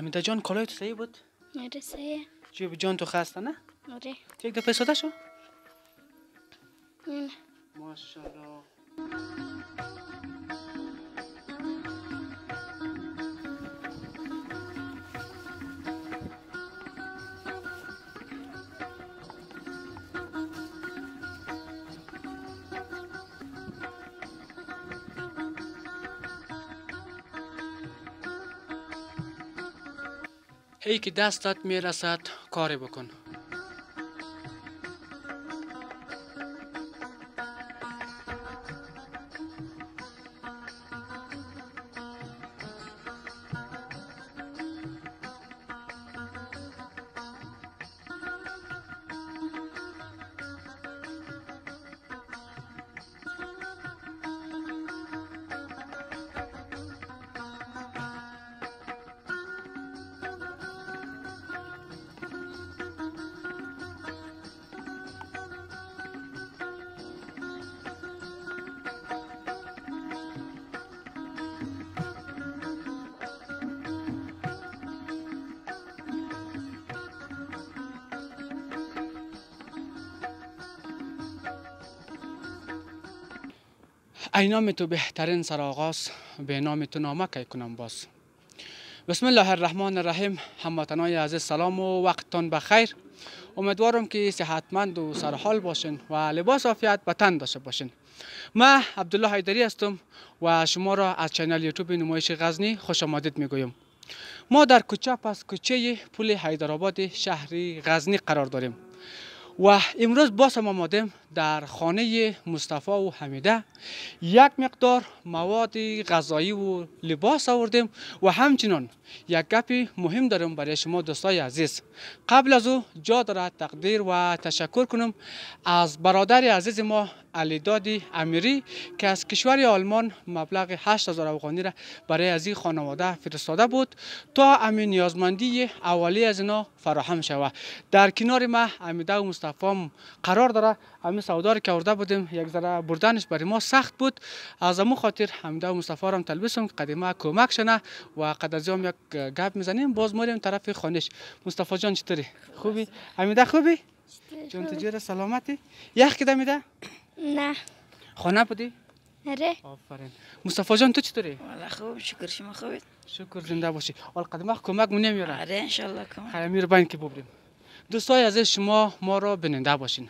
امیدا جان کالای تو بود؟ آره چی جیب جان تو خسته نه؟ آره یک دفعه ساده شو؟ هی که دستت میرسد کاری بکن نام تو بهترین سراغاز به نام تو نامه کنم باز بسم الله الرحمن الرحیم هموطنای عزیز سلام و وقتتان بخیر امیدوارم که صحتمند و سرحال باشین و لباس عافیت به داشته باشین ما عبدالله حیدری هستم و شما را از چینل یوتیوب نمایش غزنی خوش آمدید میگویم ما در کوچه پس کوچه پل حیدرآباد شهری غزنی قرار داریم و امروز باز هم مادم در خانه مصطفی و حمیده یک مقدار مواد غذایی و لباس آوردیم و همچنان یک گپی مهم داریم برای شما دوستای عزیز قبل از او جا دارد تقدیر و تشکر کنم از برادر عزیز ما علیداد امیری که از کشور آلمان مبلغ 8000 افغانی را برای از این خانواده فرستاده بود تا امین نیازمندی اولی از اینا فراهم شوه در کنار ما امیده و مصطفی قرار داره همین سودا که ارده بودیم یک ذره بردنش برای ما سخت بود از امو خاطر حمیده و مصطفی را هم تلبیسم قدیمه کمک شنه و قد از یک گپ میزنیم باز میریم طرف خانش مصطفی جان چطوری خوبی حمیده خوبی جان سلامتی یخ کده میده نه خانه بودی؟ آره آفرین مصطفی جان تو چطوری؟ والا خوب شکر شما خوبید شکر زنده باشی آل وقت کمک نمیاره آره ان شاء الله کمک خیلی میر باین که ببریم دوستای عزیز شما ما رو بننده باشین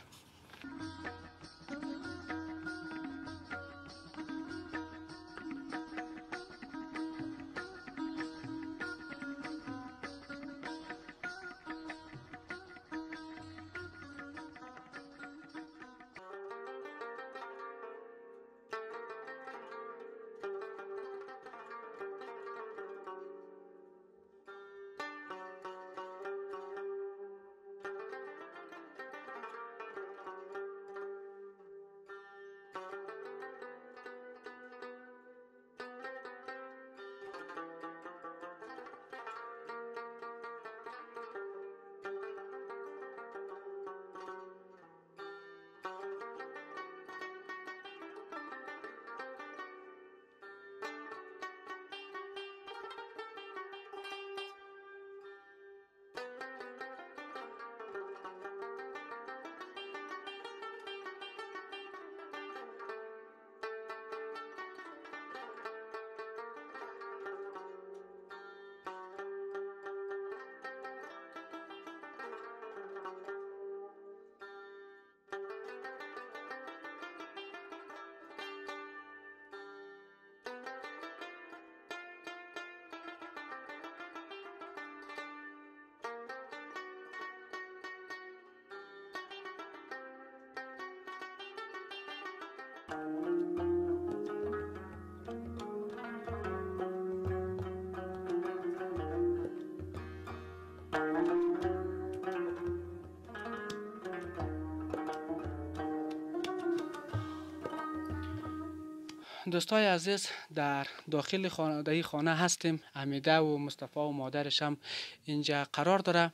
دوستای عزیز در داخل خانه, خانه هستیم امیده و مصطفی و مادرش هم اینجا قرار داره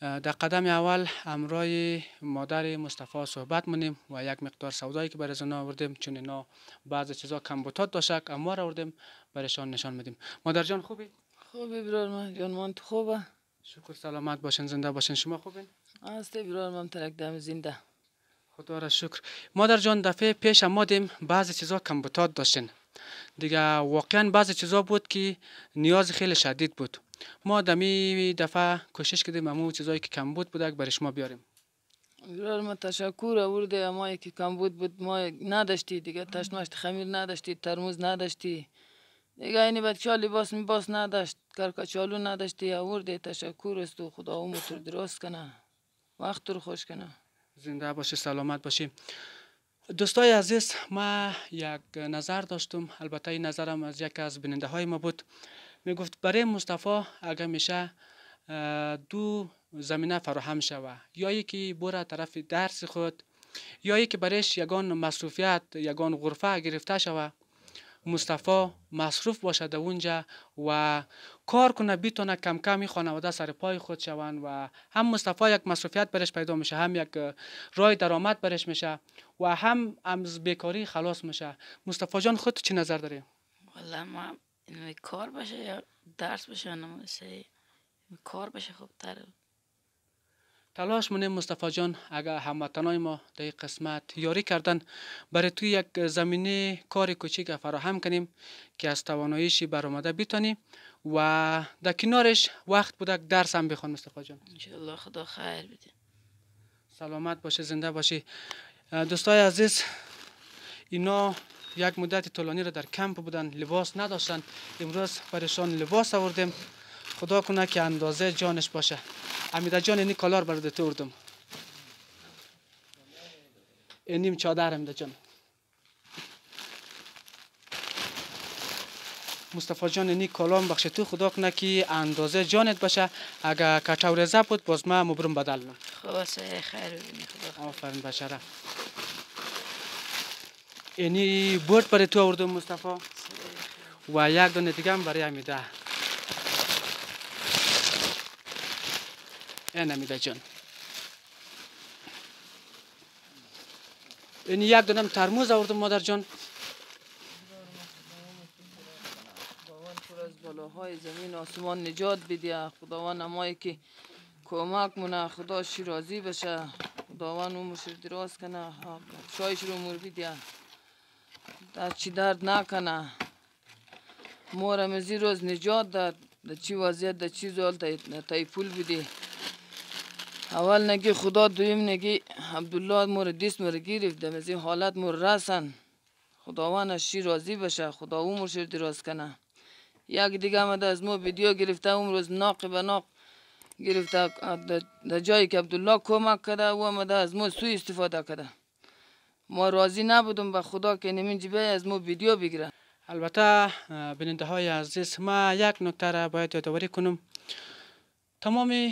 در قدم اول امرای مادر مصطفی صحبت مونیم و یک مقدار سودایی که برای زنا آوردیم چون اینا بعضی چیزا کمبوتات داشت اما را آوردیم برایشان نشان میدیم مادر جان خوبی خوبی برادر من جان من خوبه شکر سلامت باشین زنده باشین شما خوبین است برادر من ترک دم زنده خدا را شکر مادر جان دفعه پیش آمدیم بعضی چیزا بوتات داشتین دیگه واقعا بعضی چیزا بود که نیاز خیلی شدید بود ما دمی دفعه کوشش کردیم امو چیزایی که کم بود بودک برای شما بیاریم برادر ما تشکر آورده اما که کم بود بود ما نداشتی دیگه تشناشت خمیر نداشتی ترموز نداشتی دیگه اینی بچه لباس میباس نداشت کرکچالو نداشتی آورده تشکر است و خدا عمرت درست کنه وقت رو خوش کنه زنده باشه سلامت باشی دوستای عزیز ما یک نظر داشتم البته این نظرم از یک از بیننده های ما بود می گفت برای مصطفی اگر میشه دو زمینه فراهم شوه یا یکی بره طرف درس خود یا یکی برایش یگان مصروفیت یگان غرفه گرفته شوه مصطفی مصروف باشد اونجا و کار کنه بیتونه کم کمی خانواده سر پای خود شون و هم مصطفی یک مصروفیت برش پیدا میشه هم یک رای درآمد برش میشه و هم از بیکاری خلاص میشه مصطفی جان خود چی نظر داری والله ما کار باشه یا درس باشه نمیشه کار باشه خوب تره تلاش مونیم مصطفی جان اگر هموطنای ما در این قسمت یاری کردن برای توی یک زمینه کار کوچیک فراهم کنیم که از تواناییش برآمده بیتانیم و در کنارش وقت بوده درس هم بخوان مصطفی جان الله خدا خیر بده سلامت باشه زنده باشی دوستای عزیز اینا یک مدت طولانی را در کمپ بودن لباس نداشتن امروز برایشان لباس آوردیم خدا کنه که اندازه جانش باشه امیده جان اینی کالار برده تو اردم اینیم چادر امیده جان مصطفی جان اینی کالام بخش تو خدا کنه که اندازه جانت باشه اگر کچورزه بود باز ما مبرم بدل نه خب خیر ببینی خدا آفرین اینی برد برای تو اردم مصطفی و یک دانه دیگه برای امیده نمیده جان این یک دونم ترموز آوردم مادر جان از بالاهای زمین آسمان نجات بده خداوند نمایی که کمک مونه خدا شیرازی بشه خداوند مشر دراز کنه شایش رو مور بده در چی درد نکنه مورم از روز نجات داد در چی وضعیت در چی زال تایپول بده اول نگی خدا دویم نگی عبدالله ما مور دیست مور گرفت از این حالت مور رسن خداوند از راضی بشه خدا او مر دراز کنه یک دیگه آمده از مو ویدیو گرفته اون روز ناق به ناق گرفته در جایی که عبدالله کمک کرده او آمده از مو سوی استفاده کرده ما راضی نبودم به خدا که نمین جبه از مو ویدیو بگیره البته بیننده های عزیز ما یک نکته را باید یادآوری کنم تمام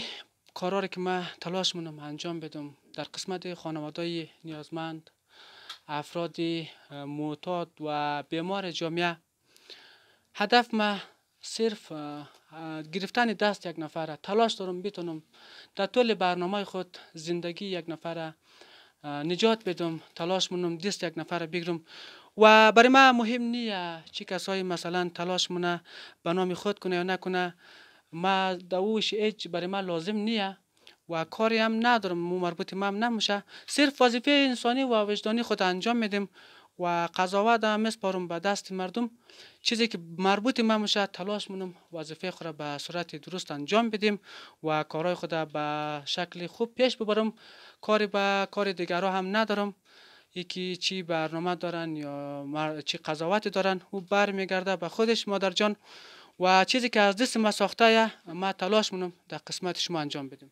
کارا که من تلاش منم انجام بدم در قسمت خانواده نیازمند افراد معتاد و بیمار جامعه هدف ما صرف گرفتن دست یک نفره تلاش دارم بتونم در طول برنامه خود زندگی یک نفره نجات بدم تلاش منم دست یک نفره بگیرم و برای ما مهم نیه چه کسایی مثلا تلاش منه به خود کنه یا نکنه ما در اوش برای ما لازم نیه و کاری هم ندارم مربوط ما هم نمیشه صرف وظیفه انسانی و وجدانی خود انجام میدیم و قضاوت هم میسپارم به دست مردم چیزی که مربوط ما میشه تلاش مونم وظیفه خود را به صورت درست انجام بدیم و کارهای خود را به شکل خوب پیش ببرم کاری به کار دیگرها هم ندارم یکی چی برنامه دارن یا چی قضاوت دارن او برمیگرده به خودش مادر جان و چیزی که از دست ما ساخته ما تلاش مونم در قسمت شما انجام بدیم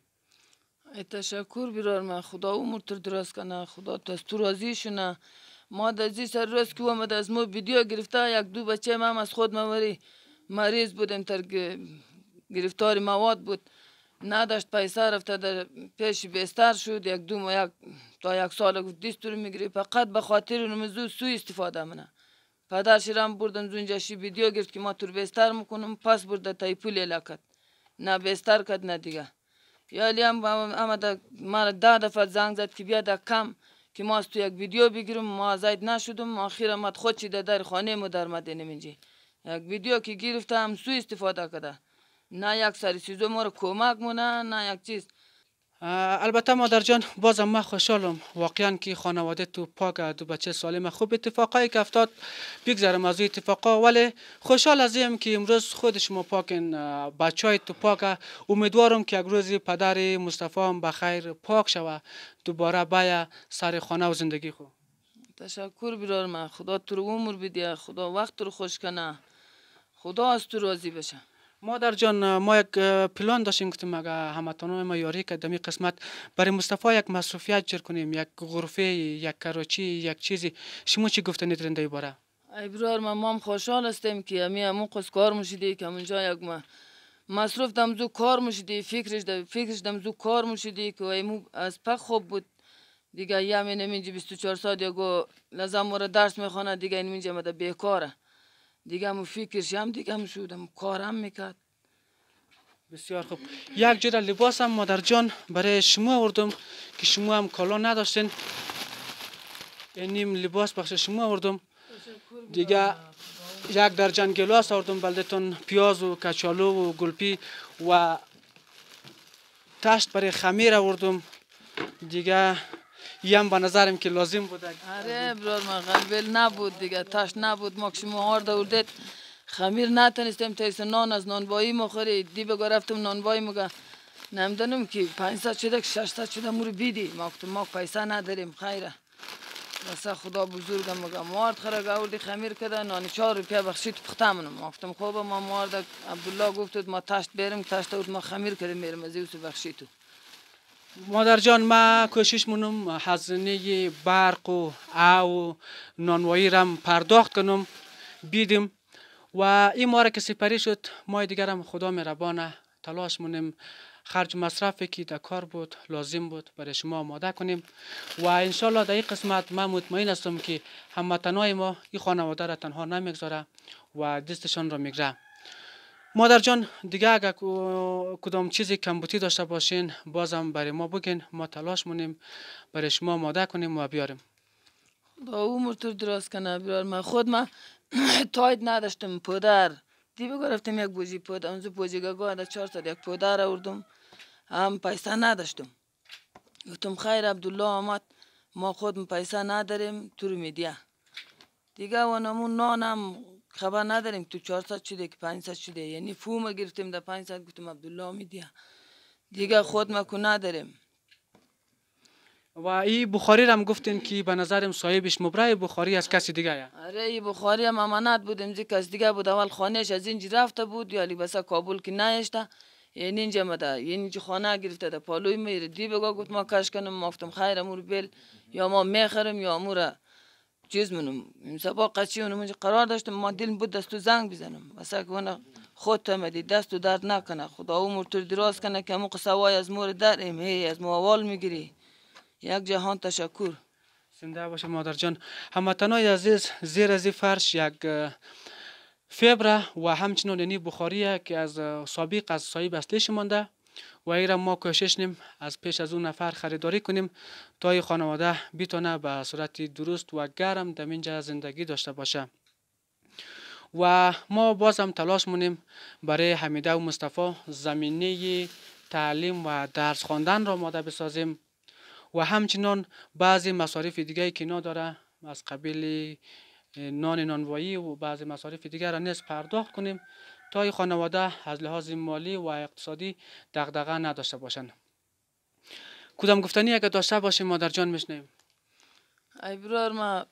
تشکر برار من خدا عمر تر دراز کنه خدا تو از تو راضی شونه ما در سر راست که اومد از ما ویدیو گرفته یک دو بچه ما هم از خود موری مریض بودیم تر گرفتار مواد بود نداشت پیسه رفته در پیش بستر شد یک دو ما یک تا یک سال دیست رو میگیری فقط به خاطر نمزو سوی استفاده منه پدرشیرم بردن شی ویدیو گرفت که ما تور بستر میکنم پس برده تایپول لکت نه بستر کد نه دیگه یالی هم اما دا ده دفعه زنگ زد که بیا دا کم که ما از تو یک ویدیو بگیرم ما زاید نشدم آخیر مت خود چی در خانه ما در مدینه منجی یک ویدیو که گرفتم سو استفاده کده نه یک سری چیزو ما رو کمک مونه نه یک چیز البته مادر جان بازم ما خوشحالم واقعا که خانواده تو پاک دو بچه سالم خوب اتفاقایی که افتاد بگذرم از اتفاقا ولی خوشحال ازیم که امروز خود شما پاکن بچه تو پاک امیدوارم که یک روزی پدر مصطفی هم به خیر پاک شوه دوباره بایا سر خانه و زندگی خو تشکر برار من خدا تو رو عمر بده خدا وقت رو خوش کنه خدا از تو راضی بشه مادر جان ما یک پلان داشتیم گفتیم اگر هموطنان ما یاری که قسمت برای مصطفی یک مصروفیت جر کنیم یک غرفه یک کراچی یک چیزی شما چی گفتنید ای باره ایبرار ما مام خوشحال هستیم که می اون قص کار مشیدی که اونجا یک ما مصروف دمزو کار مشیدی فکرش دم فکرش دمزو کار مشیدی که ایمو از پخ خوب بود دیگه یمین امینجی 24 ساعت دیگه لازم مرا درس میخونه دیگه این مده بیکاره دیگه فکرش هم دیگه شدم کارم میکرد بسیار خوب یک جور لباس هم مادر جان برای شما آوردم که شما هم کالا نداشتین اینیم لباس بخش شما آوردم دیگه یک در گلاس آوردم بلدتون پیاز و کچالو و گلپی و تشت برای خمیر آوردم دیگه یم به نظرم که لازم بود آره برادر ما قلبل نبود دیگه تاش نبود ما هر دوردت خمیر نتونستم تیس نان از نانبایی ما دی بگو رفتم نانبایی مگه نمیدونم که 500 شده که 600 شده مورو بیدی ما گفتم ما پیسه نداریم خیره واسه خدا بزرگ مگه مارد خره گوردی خمیر کده نان چهار روپیه بخشید پخته ما گفتم خوب ما مارد عبدالله گفتود ما تشت بریم تشت اوت ما خمیر کریم میرم از یوسف بخشید مادر جان ما کوشش مونم هزینه برق و او نانوایی رم پرداخت کنم بیدیم و این ماره که سپری شد ما دیگر هم خدا مهربانه تلاش مونیم خرج مصرفی که در کار بود لازم بود برای شما آماده کنیم و انشالله در این قسمت من مطمئن هستم که هموطنهای ما این خانواده را تنها نمیگذاره و دستشان را میگره مادر جان دیگه اگر کدام چیزی کمبودی داشته باشین بازم برای ما بگین ما تلاش مونیم برای شما ماده کنیم و بیاریم با او مرتور درست بیار من خود من تاید نداشتم پدر دی گرفتم یک بوزی پدر اونزو در چهار سال یک پدر آوردم هم پیسه نداشتم گفتم خیر عبدالله آمد ما خود پیسه نداریم تو رو میدیه دیگه و نمون نانم خبر نداریم تو چهار ساعت شده که پنج ساعت شده یعنی فوم گرفتیم در پنج ساعت گفتم عبدالله میدیا دیگه خود مکو نداریم و ای بخاری هم گفتین که به نظرم صاحبش مبرای بخاری از کسی دیگه یا آره، ای بخاری هم امانت بود امروز کس دیگه بود اول خانهش از اینجا رفته بود یا بسا کابل که نیشته یعنی اینجا مده یعنی اینجا خانه گرفته ده پالوی میره دی بگاه گفت ما کش کنم مافتم خیر امور بل یا ما میخرم یا امور چیز منم سبا قچی اونم قرار داشتم ما دل بود تو زنگ بزنم واسه که خود آمدی دستو درد نکنه خدا عمر تو دراز کنه که همون قصوای از مور در ایم هی از موال میگیری یک جهان تشکر زنده باشه مادر جان هموطنای عزیز زیر از فرش یک فبره و همچنان یعنی بخاری که از سابق از صاحب اصلیش مانده و ایرا ما کوشش نیم از پیش از اون نفر خریداری کنیم تا این خانواده بتونه به صورت درست و گرم در اینجا زندگی داشته باشه و ما باز هم تلاش مونیم برای حمیده و مصطفی زمینه تعلیم و درس خواندن را ماده بسازیم و همچنان بعضی مصارف دیگه که نداره از قبیل نان نانوایی و بعضی مصارف دیگر را نیز پرداخت کنیم تا خانواده از لحاظ مالی و اقتصادی دغدغه نداشته باشند کدام گفتنی اگر داشته باشیم مادر جان میشنیم ای برار ما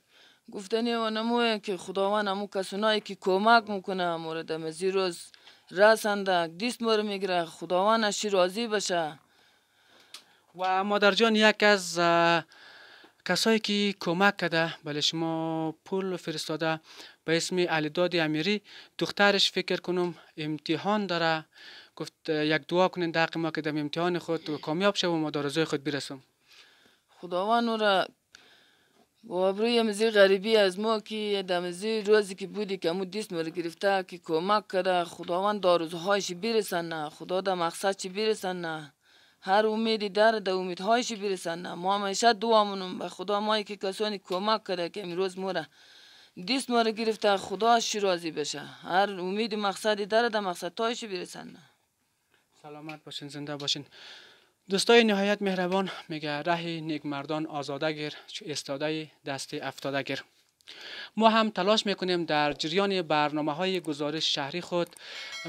گفتنی و نموه که خداوند همو کسونایی که کمک میکنه مورد مزی روز رسنده دیست مور میگیره خداوند اشی راضی بشه و مادر جان یک از کسایی که کمک کرده به شما پول فرستاده به اسم علیداد امیری دخترش فکر کنم امتحان داره گفت یک دعا کنین در ما که در امتحان خود و کامیاب شوم و در خود برسم خداوند او را وابروی مزی غریبی از ما که دمزی روزی که بودی که مو دیست مر گرفته که کمک کرده خداوند داروزهایش برسن نه خدا در مقصد چی برسن نه هر امیدی در در امیدهایش برسند ما همیشه دعا منم به خدا مایی که کسانی کمک کرده که امروز مورا دیست ما را گرفته خدا شیرازی بشه هر امید مقصدی در در مقصد برسند سلامت باشین زنده باشین دوستای نهایت مهربان میگه ره نیک مردان آزاده گیر استاده دست افتاده ما هم تلاش میکنیم در جریان برنامه های گزارش شهری خود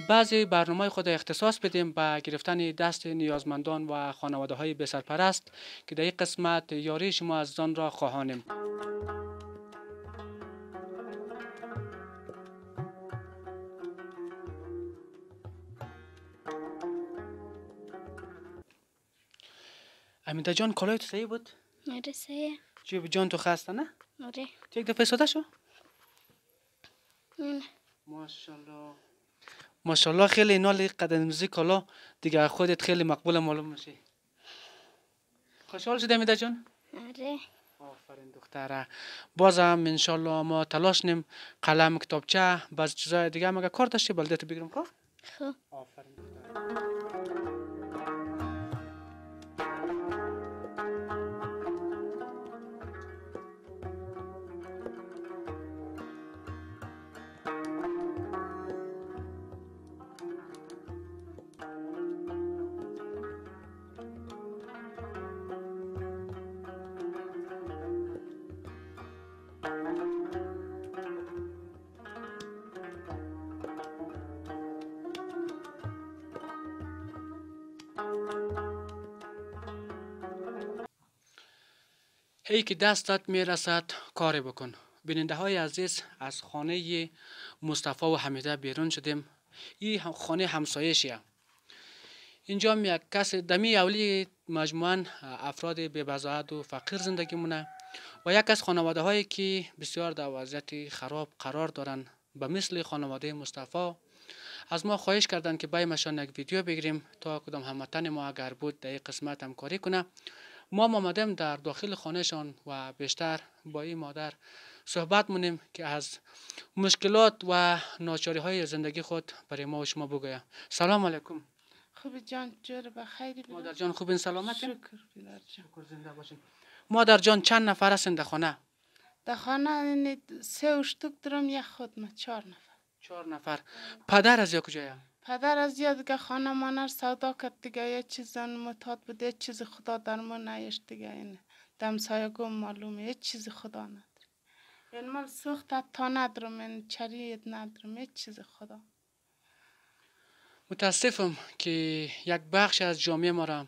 بعضی برنامه خود اختصاص بدیم به گرفتن دست نیازمندان و خانواده های بسرپرست که در این قسمت یاری شما از آن را خواهانیم امیده جان کلایت تو بود؟ مدرسه چی به جان تو خسته نه؟ آره تو یک دفعه ساده شو؟ نه ماشاءالله ماشاءالله خیلی نال قدمزی کالا دیگه خودت خیلی مقبول معلوم میشه خوشحال شده میده جان؟ آره آفرین دختره بازم انشالله ما تلاش نیم قلم کتابچه بعض چیزای دیگه مگه کار داشتی بلده تو بگیرم کار؟ خب؟, خب آفرین دختره ای که دستت میرسد کاری بکن بیننده های عزیز از خانه مصطفی و حمیده بیرون شدیم این خانه همسایشیه اینجا یک کس دمی اولی مجموعا افراد ببزاعت و فقیر زندگی مونه و یک از خانواده هایی که بسیار در وضعیت خراب قرار دارن به مثل خانواده مصطفی از ما خواهش کردند که بای مشان یک ویدیو بگیریم تا کدام هموطن ما اگر بود در قسمت همکاری کنه ما آمدیم در داخل خانهشان و بیشتر با این مادر صحبت مونیم که از مشکلات و ناچاری های زندگی خود برای ما و شما بگویم سلام علیکم خوب جان جور بخیر مادر جان خوب این سلامت شکر جان شکر زنده باشین مادر جان چند نفر هستین در خانه در خانه یعنی سه اشتوک درم یک خود ما چهار نفر چهار نفر پدر از یک کجایم پدر از یه دیگه خانه مانر سودا کرد دیگه یه چیز متاد بود یه چیز خدا در ما نیش دیگه این دمسایه معلومه یه چیز خدا نداره این مال سوخت تا ندارم این چریه ندارم یه چیز خدا متاسفم که یک بخش از جامعه ما را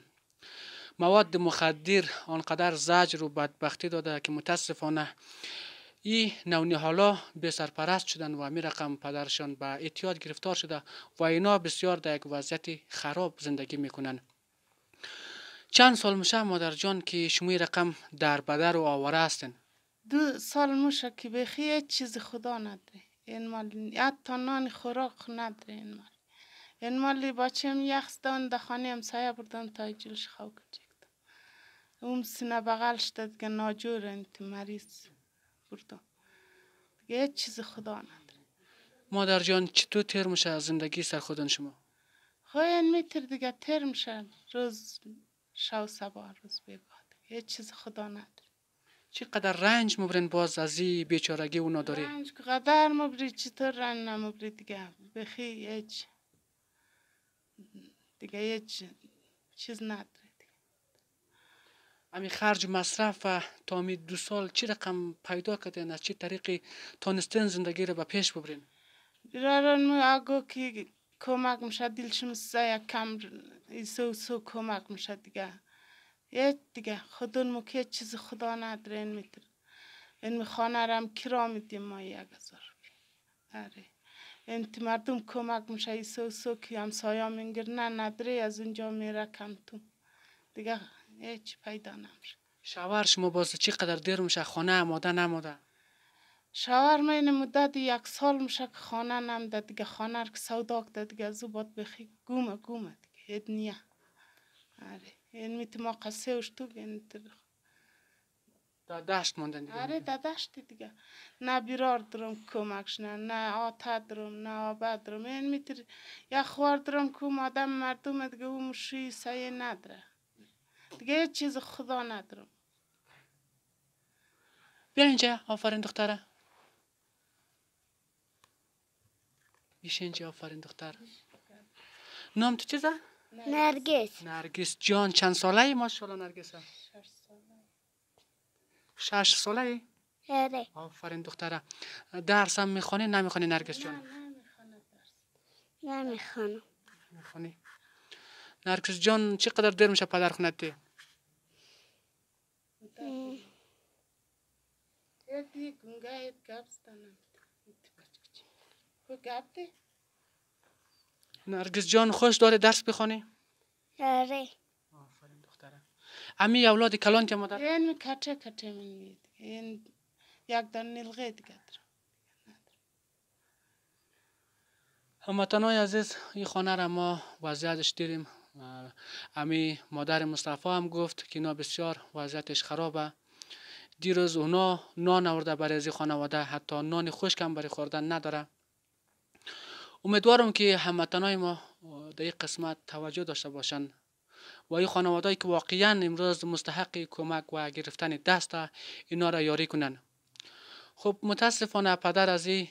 مواد مخدر آنقدر زجر و بدبختی داده که متاسفانه ای حالا به سرپرست شدن و می رقم پدرشان به اعتیاد گرفتار شده و اینا بسیار در یک وضعیت خراب زندگی میکنن چند سال میشه مادر جان که شما رقم در بدر و آواره هستن دو سال میشه که بخی چیز خدا نده. این مال حتی نان خوراک نده این مال این مال بچم یخس دان ده خانه همسایه بردم تا جلش خواه کچکتم اون سینه بغلش داد که ناجور انتی مریض بردم دیگه هیچ چیز خدا نداره مادر جان چطور تر میشه از زندگی سر خودن شما خواهین میتر دیگه تر میشن روز شو سبا روز بیگاه هیچ چیز خدا نداره چقدر رنج مبرین باز از این بیچارگی و نداری؟ رنج قدر مبری چطور رنج نمبری دیگه بخی هیچ دیگه هیچ چیز نداره امی خرج و مصرف و تا می دو سال چی رقم پیدا کردین از چی طریقی تانستین زندگی رو به پیش ببرین درارن مو اگو که کمک میشه دلشم یک کم ایسو سو کمک میشه دیگه یه دیگه خودون مو که چیز خدا این میتر این خانه رم کرا میدیم ما یک هزار آره این مردم کمک میشه ایسو سو که سایا منگر نه نداره از اونجا میره کم تو دیگه هیچ پیدا نمیشه شوهر شما باز قدر دیر میشه خانه آماده نموده شوهر من مدت یک سال میشه که خانه نمده دیگه خانه که سودا کرده دیگه از او بخی گومه گومه دیگه هید نیه آره این میت ما قصه اش تو بین در دشت موندن دیگه آره در دیگه نه بیرار درم کمکش نه نه آتا درم نه آبه درم این میتر یک خوار درم کم آدم مردم دیگه اون شوی سایه نداره دیگه چیز خدا ندارم بیا اینجا آفرین دختره بیش اینجا آفرین دختر نام تو چیزه؟ نرگس نرگس جان چند ساله ای ماشاءالله نرگس هم؟ شش ساله ای؟ آره. آفرین دختره درس هم میخوانی نمیخوانی نرگس جان؟ نه نمیخوانم درس نرگس جان چقدر دیر میشه پدر خونت Тэгээд би гүнгээд гавстанаа Хөө гавте. نرگس جان خوش داره درس بخونی؟ آره. آفرین دخترم. امی اولاد کلان چه مادر؟ این کچه کچه میگید این یک در نلغه دیگر. هموطنای عزیز این خانه را ما وضعیتش دیریم آره. امی مادر مصطفی هم گفت که اینا بسیار وضعیتش خرابه دیروز اونا نان آورده برای خانواده حتی نان خشک هم برای خوردن نداره امیدوارم که هموطنای ما در این قسمت توجه داشته باشن و این خانواده که واقعا امروز مستحق کمک و گرفتن دست اینا را یاری کنن خب متاسفانه پدر از این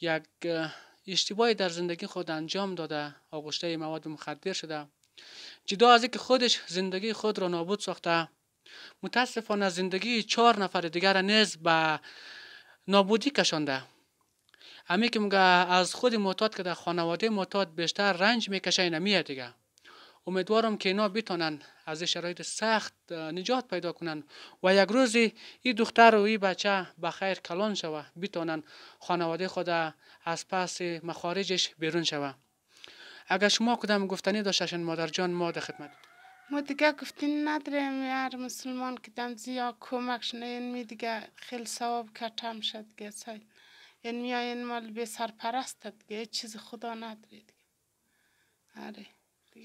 یک اشتباهی در زندگی خود انجام داده آغشته مواد مخدر شده جدا از اینکه خودش زندگی خود را نابود ساخته متاسفانه زندگی چهار نفر دیگر نیز به نابودی کشانده امی که از خود معتاد که در خانواده معتاد بیشتر رنج میکشه اینمیه دیگه امیدوارم که اینا بتونن از شرایط سخت نجات پیدا کنن و یک روزی این دختر و این بچه به خیر کلان شوه بتونن خانواده خود از پس مخارجش بیرون شوه اگر شما کدام گفتنی داشتن مادر جان ما در خدمت ما دیگه گفتین نداریم هر مسلمان که دم زیا کمکش نه یعنی می دیگه خیلی ثواب کتم شد دیگه سای این یعنی می مال به سرپرست دیگه چیز خدا نداری آره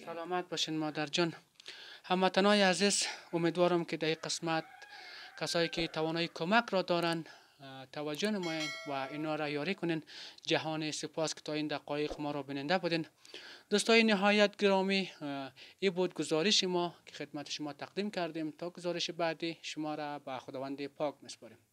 سلامت باشین مادر جان هموطنهای عزیز امیدوارم که در قسمت کسایی که توانایی کمک را دارن توجه نماین و اینا را یاری کنین جهان سپاس که تا این دقایق ما را بیننده بودین دوستای نهایت گرامی این بود گزارش ما که خدمت شما تقدیم کردیم تا گزارش بعدی شما را به خداوند پاک مسپاریم